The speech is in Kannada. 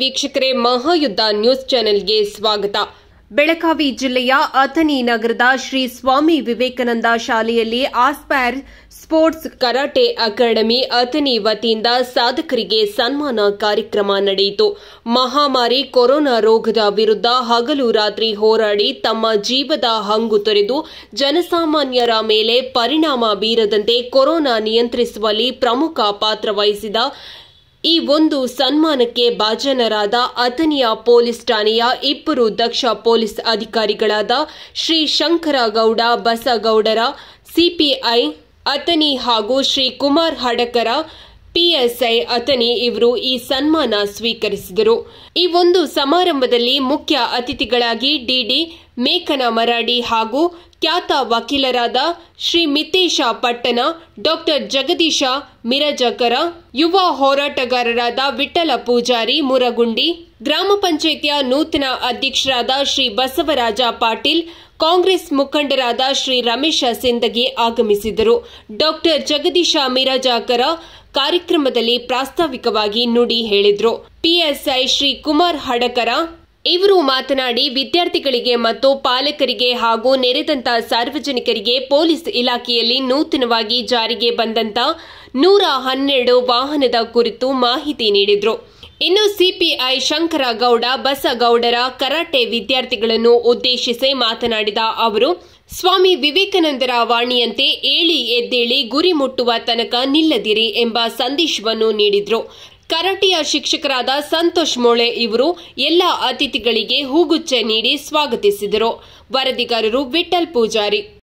ವೀಕ್ಷಕರೇ ಮಹಾಯುದ್ಧ ನ್ಯೂಸ್ ಚಾನೆಲ್ಗೆ ಸ್ವಾಗತ ಬೆಳಗಾವಿ ಜಿಲ್ಲೆಯ ಅಥನಿ ನಗರದ ಶ್ರೀ ಸ್ವಾಮಿ ವಿವೇಕಾನಂದ ಶಾಲೆಯಲ್ಲಿ aspire sports karate academy Athani ವತಿಯಿಂದ ಸಾಧಕರಿಗೆ ಸನ್ಮಾನ ಕಾರ್ಯಕ್ರಮ ನಡೆಯಿತು ಮಹಾಮಾರಿ ಕೊರೋನಾ ರೋಗದ ವಿರುದ್ಧ ಹಗಲು ರಾತ್ರಿ ಹೋರಾಡಿ ತಮ್ಮ ಜೀವದ ಹಂಗು ತೊರೆದು ಜನಸಾಮಾನ್ಯರ ಮೇಲೆ ಪರಿಣಾಮ ಬೀರದಂತೆ ಕೊರೋನಾ ನಿಯಂತ್ರಿಸುವಲ್ಲಿ ಪ್ರಮುಖ ಪಾತ್ರ ವಹಿಸಿದ ಈ ಒಂದು ಸನ್ಮಾನಕ್ಕೆ ಭಾಜನರಾದ ಅಥನಿಯ ಪೊಲೀಸ್ ಠಾಣೆಯ ಇಬ್ಬರು ದಕ್ಷ ಪೊಲೀಸ್ ಅಧಿಕಾರಿಗಳಾದ ಶ್ರೀ ಶಂಕರಗೌಡ ಬಸಗೌಡರ ಸಿಪಿಐ ಅಥನಿ ಹಾಗೂ ಶ್ರೀ ಕುಮಾರ್ ಹಡಕರ ಪಿಎಸ್ಐ ಅತನಿ ಇವರು ಈ ಸನ್ಮಾನ ಸ್ವೀಕರಿಸಿದರು ಈ ಒಂದು ಸಮಾರಂಭದಲ್ಲಿ ಮುಖ್ಯ ಅತಿಥಿಗಳಾಗಿ ಡಿಡಿ ಮೇಕನ ಮರಾಡಿ ಹಾಗೂ ಖ್ಯಾತ ವಕೀಲರಾದ ಶ್ರೀ ಮಿತೇಶ ಪಟ್ಟಣ ಡಾಕ್ಟರ್ ಜಗದೀಶ ಮಿರಜಕರ ಯುವ ಹೋರಾಟಗಾರರಾದ ವಿಠಲ ಪೂಜಾರಿ ಮುರಗುಂಡಿ ಗ್ರಾಮ ಪಂಚಾಯಿತಿಯ ನೂತನ ಅಧ್ಯಕ್ಷರಾದ ಶ್ರೀ ಬಸವರಾಜ ಪಾಟೀಲ್ ಕಾಂಗ್ರೆಸ್ ಮುಖಂಡರಾದ ಶ್ರೀ ರಮೇಶ ಸಿಂದಗಿ ಆಗಮಿಸಿದರು ಡಾಕ್ಟರ್ ಜಗದೀಶ ಮಿರಜಾಕರ ಕಾರ್ಯಕ್ರಮದಲ್ಲಿ ಪ್ರಾಸ್ತಾವಿಕವಾಗಿ ನುಡಿ ಹೇಳಿದರು ಪಿಎಸ್ಐ ಶ್ರೀ ಕುಮಾರ್ ಹಡಕರ ಇವರು ಮಾತನಾಡಿ ವಿದ್ಯಾರ್ಥಿಗಳಿಗೆ ಮತ್ತು ಪಾಲಕರಿಗೆ ಹಾಗೂ ನೆರೆದಂತ ಸಾರ್ವಜನಿಕರಿಗೆ ಪೊಲೀಸ್ ಇಲಾಖೆಯಲ್ಲಿ ನೂತನವಾಗಿ ಜಾರಿಗೆ ಬಂದಂತ ನೂರ ಹನ್ನೆರಡು ವಾಹನದ ಕುರಿತು ಮಾಹಿತಿ ನೀಡಿದರು ಇನ್ನು ಸಿಪಿಐ ಶಂಕರಗೌಡ ಬಸಗೌಡರ ಕರಾಟೆ ವಿದ್ಯಾರ್ಥಿಗಳನ್ನು ಉದ್ದೇಶಿಸಿ ಮಾತನಾಡಿದ ಅವರು ಸ್ವಾಮಿ ವಿವೇಕಾನಂದರ ವಾಣಿಯಂತೆ ಏಳಿ ಎದ್ದೇಳಿ ಗುರಿ ಮುಟ್ಟುವ ತನಕ ನಿಲ್ಲದಿರಿ ಎಂಬ ಸಂದೇಶವನ್ನು ನೀಡಿದರು ಕರಾಟಿಯ ಶಿಕ್ಷಕರಾದ ಸಂತೋಷ್ ಮೋಳೆ ಇವರು ಎಲ್ಲ ಅತಿಥಿಗಳಿಗೆ ಹೂಗುಚ್ಚೆ ನೀಡಿ ಸ್ವಾಗತಿಸಿದರು ವರದಿಗಾರರು ವಿಠಲ್ ಪೂಜಾರಿ